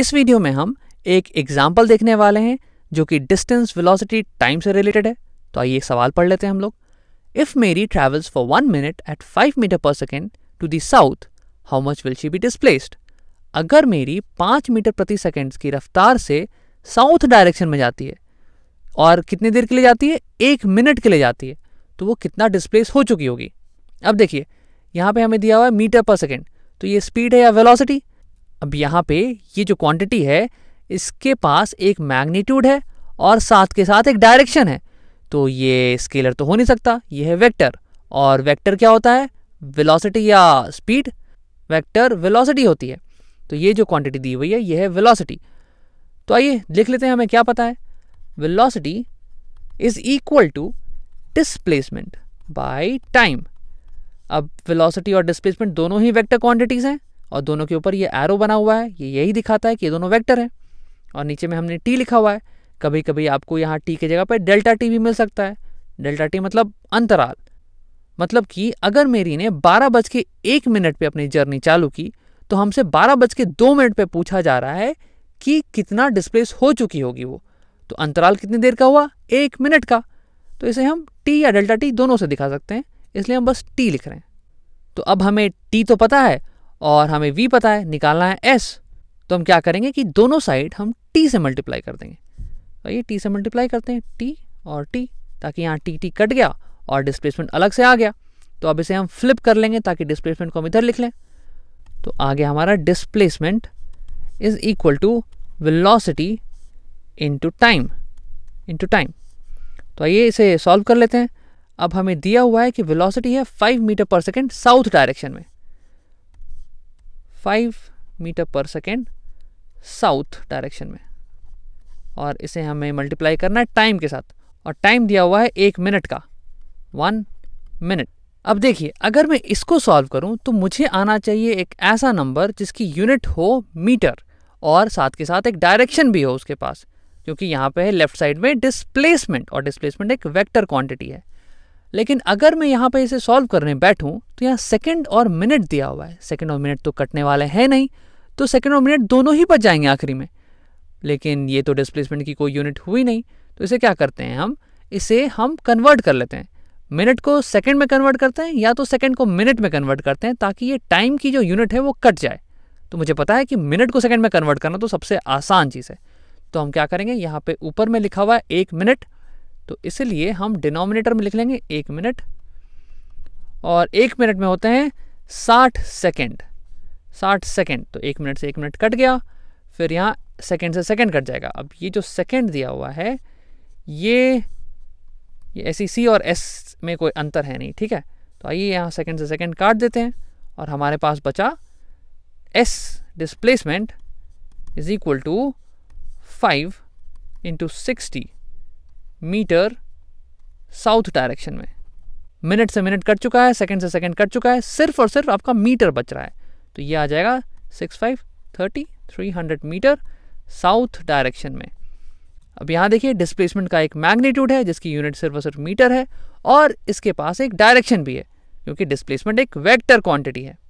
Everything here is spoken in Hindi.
इस वीडियो में हम एक एग्जाम्पल देखने वाले हैं जो कि डिस्टेंस वेलोसिटी टाइम से रिलेटेड है तो आइए सवाल पढ़ लेते हैं हम लोग if Mary travels for one minute at five metre per second to the south how much will she be displaced अगर मेरी पाँच मीटर प्रति सेकेंड की रफ्तार से साउथ डायरेक्शन में जाती है और कितनी देर के लिए जाती है एक मिनट के लिए जाती है तो वो कितना डिस्प्लेस हो चुकी होगी अब देखिए यहाँ पे हमें दिया हुआ है मीटर पर सेकेंड तो ये स्पीड है या वेलोसिटी अब यहाँ पे ये जो क्वांटिटी है इसके पास एक मैग्नीट्यूड है और साथ के साथ एक डायरेक्शन है तो ये स्केलर तो हो नहीं सकता ये है वेक्टर और वेक्टर क्या होता है वेलोसिटी या स्पीड वेक्टर वेलोसिटी होती है तो ये जो क्वांटिटी दी हुई है ये है वेलोसिटी तो आइए लिख लेते हैं हमें क्या पता है velocity is equal to displacement by time अब वेलोसिटी और डिस्प्लेसमेंट दोनों ही वेक्टर क्वांटिटीज़ हैं और दोनों के ऊपर ये एरो बना हुआ है ये यही दिखाता है कि ये दोनों वेक्टर हैं और नीचे में हमने टी लिखा हुआ है कभी कभी आपको यहाँ टी की जगह पर डेल्टा टी भी मिल सकता है डेल्टा टी मतलब अंतराल मतलब कि अगर मेरी ने बारह बज के एक मिनट पर अपनी जर्नी चालू की तो हमसे बारह बज के दो मिनट पर पूछा जा रहा है कि कितना डिस्प्लेस हो चुकी होगी वो तो अंतराल कितनी देर का हुआ एक मिनट का तो इसे हम टी या डेल्टा टी दोनों से दिखा सकते हैं इसलिए हम बस टी लिख रहे हैं तो अब हमें टी तो पता है और हमें वी पता है निकालना है एस तो हम क्या करेंगे कि दोनों साइड हम टी से मल्टीप्लाई कर देंगे तो ये टी से मल्टीप्लाई करते हैं टी और टी ताकि यहाँ टी टी कट गया और डिस्प्लेसमेंट अलग से आ गया तो अब इसे हम फ्लिप कर लेंगे ताकि डिस्प्लेसमेंट को हम इधर लिख लें तो आ गया हमारा displacement is equal to velocity into time into time तो आइए इसे सॉल्व कर लेते हैं अब हमें दिया हुआ है कि वेलोसिटी है 5 metre per second south direction में five metre per second south direction में और इसे हमें मल्टीप्लाई करना है टाइम के साथ और टाइम दिया हुआ है एक मिनट का वन मिनट अब देखिए अगर मैं इसको सॉल्व करूं तो मुझे आना चाहिए एक ऐसा नंबर जिसकी यूनिट हो मीटर और साथ के साथ एक डायरेक्शन भी हो उसके पास क्योंकि यहाँ पे है लेफ्ट साइड में डिस्प्लेसमेंट और डिस्प्लेसमेंट एक वेक्टर क्वांटिटी है लेकिन अगर मैं यहाँ पे इसे सॉल्व करने बैठूँ तो यहाँ सेकेंड और मिनट दिया हुआ है सेकेंड और मिनट तो कटने वाले हैं नहीं तो सेकेंड और मिनट दोनों ही बच जाएंगे आखिरी में लेकिन ये तो डिस्प्लेसमेंट की कोई यूनिट हुई नहीं तो इसे क्या करते हैं हम इसे हम कन्वर्ट कर लेते हैं मिनट को सेकेंड में कन्वर्ट करते हैं या तो सेकेंड को मिनट में कन्वर्ट करते हैं ताकि ये टाइम की जो यूनिट है वो कट जाए तो मुझे पता है कि मिनट को सेकेंड में कन्वर्ट करना तो सबसे आसान चीज़ है तो हम क्या करेंगे यहाँ पे ऊपर में लिखा हुआ है एक मिनट तो इसलिए हम डिनोमिनेटर में लिख लेंगे एक मिनट और एक मिनट में होते हैं साठ सेकेंड साठ सेकेंड तो एक मिनट से एक मिनट कट गया फिर यहाँ सेकेंड से सेकेंड कट जाएगा अब ये जो सेकेंड दिया हुआ है ये ये एस सी और एस में कोई अंतर है नहीं ठीक है तो आइए यहाँ सेकेंड से सेकेंड काट देते हैं और हमारे पास बचा S displacement is equal to five into sixty metre south direction में मिनट से मिनट कट चुका है सेकंड से सेकंड कट चुका है सिर्फ और सिर्फ आपका मीटर बच रहा है तो ये आ जाएगा six five thirty three hundred metre south direction में अब यहाँ देखिए डिस्प्लेसमेंट का एक मैग्नीट्यूड है जिसकी यूनिट सिर्फ और सिर्फ मीटर है और इसके पास एक डायरेक्शन भी है क्योंकि डिस्प्लेसमेंट एक वेक्टर क्वांटिटी है